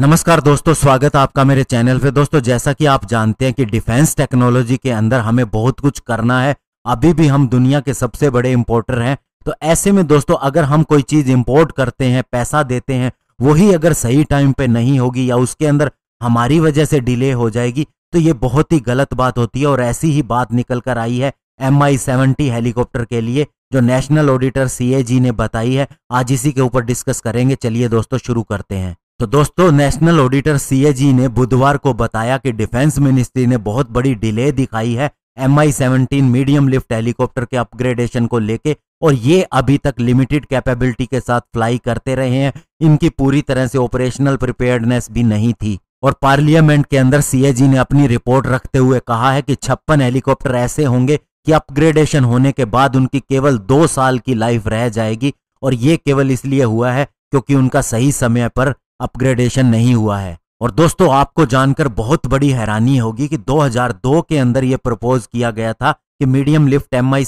नमस्कार दोस्तों स्वागत आपका मेरे चैनल पे दोस्तों जैसा कि आप जानते हैं कि डिफेंस टेक्नोलॉजी के अंदर हमें बहुत कुछ करना है अभी भी हम दुनिया के सबसे बड़े इंपोर्टर हैं तो ऐसे में दोस्तों अगर हम कोई चीज़ इम्पोर्ट करते हैं पैसा देते हैं वही अगर सही टाइम पे नहीं होगी या उसके अंदर हमारी वजह से डिले हो जाएगी तो ये बहुत ही गलत बात होती है और ऐसी ही बात निकल कर आई है एम आई सेवेंटी हेलीकॉप्टर के लिए जो नेशनल ऑडिटर सी ने बताई है आज इसी के ऊपर डिस्कस करेंगे चलिए दोस्तों शुरू करते हैं तो दोस्तों नेशनल ऑडिटर सी ने बुधवार को बताया कि डिफेंस मिनिस्ट्री ने बहुत बड़ी डिले दिखाई है M I seventeen medium lift helicopter के अपग्रेडेशन को लेके और ये अभी तक लिमिटेड कैपेबिलिटी के साथ फ्लाई करते रहे हैं इनकी पूरी तरह से ऑपरेशनल प्रिपेयर्डनेस भी नहीं थी और पार्लियामेंट के अंदर सीएजी ने अपनी रिपोर्ट रखते हुए कहा है कि छप्पन हेलीकॉप्टर ऐसे होंगे कि अपग्रेडेशन होने के बाद उनकी केवल दो साल की लाइफ रह जाएगी और ये केवल इसलिए हुआ है क्योंकि उनका सही समय पर अपग्रेडेशन नहीं हुआ है और दोस्तों आपको जानकर बहुत बड़ी हैरानी होगी कि 2002 के अंदर यह प्रपोज किया गया था कि मीडियम लिफ्ट एम आई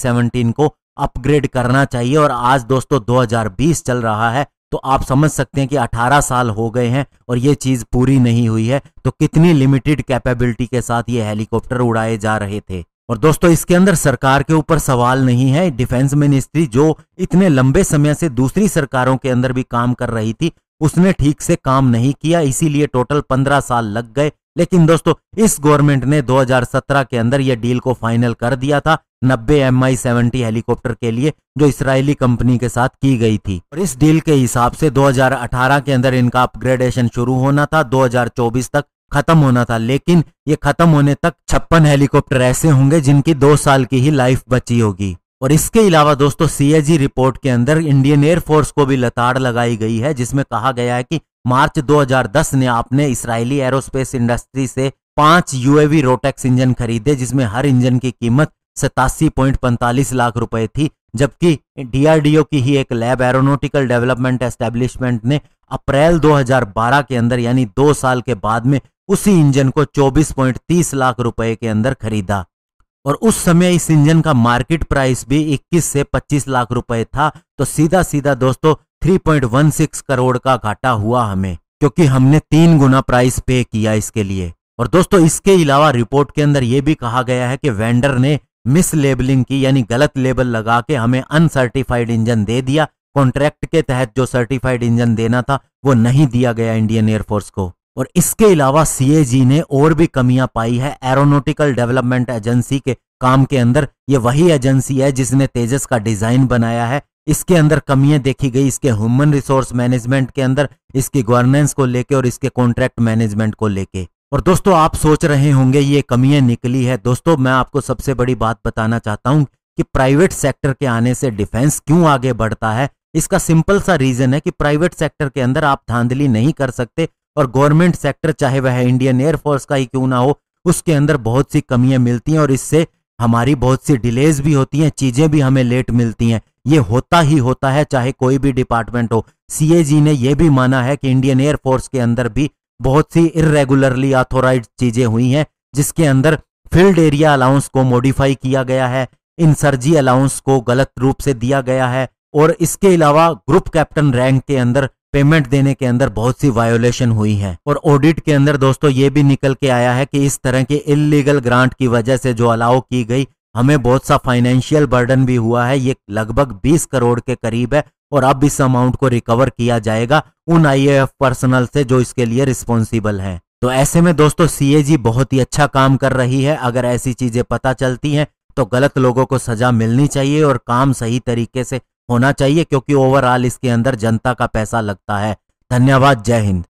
को अपग्रेड करना चाहिए और आज दोस्तों 2020 चल रहा है तो आप समझ सकते हैं कि 18 साल हो गए हैं और ये चीज़ पूरी नहीं हुई है तो कितनी लिमिटेड कैपेबिलिटी के साथ ये हेलीकॉप्टर उड़ाए जा रहे थे और दोस्तों इसके अंदर सरकार के ऊपर सवाल नहीं है डिफेंस मिनिस्ट्री जो इतने लंबे समय से दूसरी सरकारों के अंदर भी काम कर रही थी उसने ठीक से काम नहीं किया इसीलिए टोटल पंद्रह साल लग गए लेकिन दोस्तों इस गवर्नमेंट ने 2017 के अंदर यह डील को फाइनल कर दिया था 90 एम आई सेवेंटी हेलीकॉप्टर के लिए जो इसराइली कंपनी के साथ की गई थी और इस डील के हिसाब से 2018 के अंदर इनका अपग्रेडेशन शुरू होना था 2024 तक खत्म होना था लेकिन ये खत्म होने तक छप्पन हेलीकॉप्टर ऐसे होंगे जिनकी दो साल की ही लाइफ बची होगी और इसके अलावा दोस्तों सीएजी रिपोर्ट के अंदर इंडियन एयरफोर्स को भी लताड़ लगाई गई है जिसमें कहा गया है कि मार्च 2010 ने आपने इसराइली एरोस्पेस इंडस्ट्री से पांच यूएवी रोटेक्स इंजन खरीदे जिसमें हर इंजन की कीमत सतासी पॉइंट पैंतालीस लाख रुपए थी जबकि डीआरडीओ की ही एक लैब एरोनोटिकल डेवलपमेंट एस्टेब्लिशमेंट ने अप्रैल 2012 के अंदर यानी दो साल के बाद में उसी इंजन को 24.30 लाख रुपए के अंदर खरीदा और उस समय इस इंजन का मार्केट प्राइस भी 21 से 25 लाख रुपए था तो सीधा सीधा दोस्तों 3.16 करोड़ का घाटा हुआ हमें क्योंकि हमने तीन गुना प्राइस पे किया इसके लिए और दोस्तों इसके अलावा रिपोर्ट के अंदर यह भी कहा गया है कि वेंडर ने मिस लेबलिंग की यानी गलत लेबल लगा के हमें अनसर्टिफाइड इंजन दे दिया कॉन्ट्रैक्ट के तहत जो सर्टिफाइड इंजन देना था वो नहीं दिया गया इंडियन एयरफोर्स को और इसके अलावा सीएजी ने और भी कमियां पाई है एरोनोटिकल डेवलपमेंट एजेंसी के काम के अंदर ये वही एजेंसी है जिसने तेजस का डिजाइन बनाया है इसके अंदर कमियां देखी गई इसके ह्यूमन रिसोर्स मैनेजमेंट के अंदर इसकी गवर्नेंस को लेके और इसके कॉन्ट्रैक्ट मैनेजमेंट को लेके और दोस्तों आप सोच रहे होंगे ये कमियां निकली है दोस्तों मैं आपको सबसे बड़ी बात बताना चाहता हूँ कि प्राइवेट सेक्टर के आने से डिफेंस क्यों आगे बढ़ता है इसका सिंपल सा रीजन है कि प्राइवेट सेक्टर के अंदर आप धांधली नहीं कर सकते और गवर्नमेंट सेक्टर चाहे वह इंडियन एयरफोर्स का ही क्यों ना हो उसके अंदर बहुत सी कमियां मिलती हैं और इससे हमारी बहुत सी डिलेज भी होती हैं चीजें भी हमें लेट मिलती हैं ये होता ही होता है चाहे कोई भी डिपार्टमेंट हो सीएजी ने यह भी माना है कि इंडियन एयरफोर्स के अंदर भी बहुत सी इरेगुलरली ऑथोराइज चीजें हुई हैं जिसके अंदर फील्ड एरिया अलाउंस को मॉडिफाई किया गया है इंसर्जी अलाउंस को गलत रूप से दिया गया है और इसके अलावा ग्रुप कैप्टन रैंक के अंदर पेमेंट देने के अंदर बहुत सी वायोलेशन हुई है और ऑडिट के अंदर दोस्तों ये भी निकल के आया है कि इस तरह के इलीगल ग्रांट की वजह से जो अलाउ की गई हमें बहुत सा फाइनेंशियल बर्डन भी हुआ है ये लगभग 20 करोड़ के करीब है और अब इस अमाउंट को रिकवर किया जाएगा उन आई पर्सनल से जो इसके लिए रिस्पॉन्सिबल है तो ऐसे में दोस्तों सीएजी बहुत ही अच्छा काम कर रही है अगर ऐसी चीजें पता चलती है तो गलत लोगों को सजा मिलनी चाहिए और काम सही तरीके से होना चाहिए क्योंकि ओवरऑल इसके अंदर जनता का पैसा लगता है धन्यवाद जय हिंद